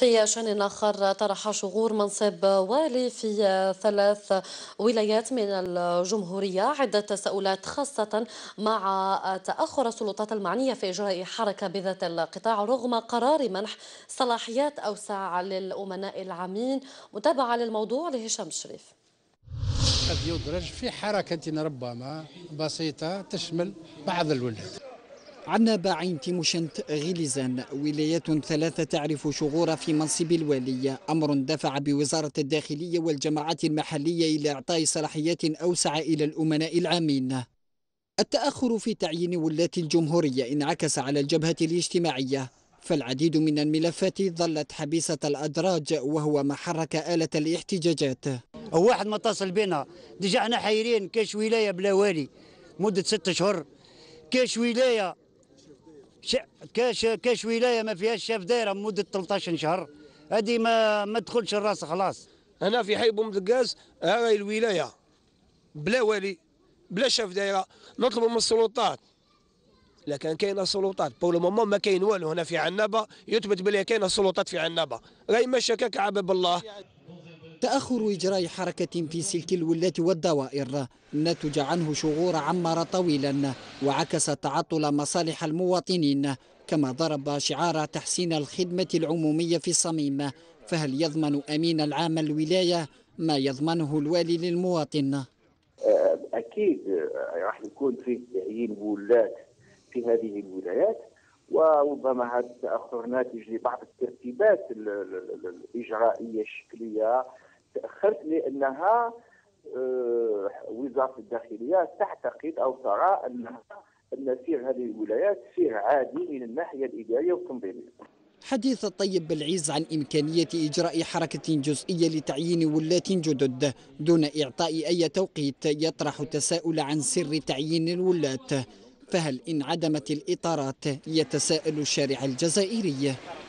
في شان آخر طرح شغور منصب والي في ثلاث ولايات من الجمهورية عدة تساؤلات خاصة مع تأخر السلطات المعنية في إجراء حركة بذات القطاع رغم قرار منح صلاحيات أوسع للأمناء العامين متابعة للموضوع لهشام الشريف قد يدرج في حركة ربما بسيطة تشمل بعض الولايات عنا باعين تيموشنت غيليزان ولايات ثلاثة تعرف شغورة في منصب الوالي أمر دفع بوزارة الداخلية والجماعات المحلية إلى إعطاء صلاحيات أوسع إلى الأمناء العامين التأخر في تعيين ولاة الجمهورية انعكس على الجبهة الاجتماعية فالعديد من الملفات ظلت حبيسة الأدراج وهو ما حرك آلة الاحتجاجات واحد ما تصل بنا دجعنا احنا حيرين كاش ولاية بلا والي مدة ست أشهر كاش ولاية كاش كاش ولايه ما فيهاش شاف دايره مده 13 شهر هذه ما ما تدخلش الراس خلاص انا في حي بومدقاس هاي الولايه بلا ولي بلا شاف دايره نطلب من السلطات لكن كان كاينه سلطات بول مومون ما كاين والو هنا في عنابه يثبت بلي كاينه سلطات في عنابه راهي مشاكك عباب الله تأخر إجراء حركة في سلك الولاة والدوائر نتج عنه شغور عمر طويلا وعكس تعطل مصالح المواطنين كما ضرب شعار تحسين الخدمة العمومية في الصميم فهل يضمن أمين العام الولاية ما يضمنه الوالي للمواطن آه، أكيد آه، راح يكون في تعيين ولات في هذه الولايات وربما هذا التاخر ناتج لبعض الترتيبات الاجرائيه الشكليه تاخرت لانها آه، وزاره الداخليه تعتقد او ترى انها ان سير هذه الولايات سير عادي من الناحيه الاداريه والتنظيميه. حديث الطيب بالعيز عن إمكانية إجراء حركة جزئية لتعيين ولاة جدد دون إعطاء أي توقيت يطرح تساؤل عن سر تعيين الولاة فهل إن عدمت الإطارات يتساءل الشارع الجزائري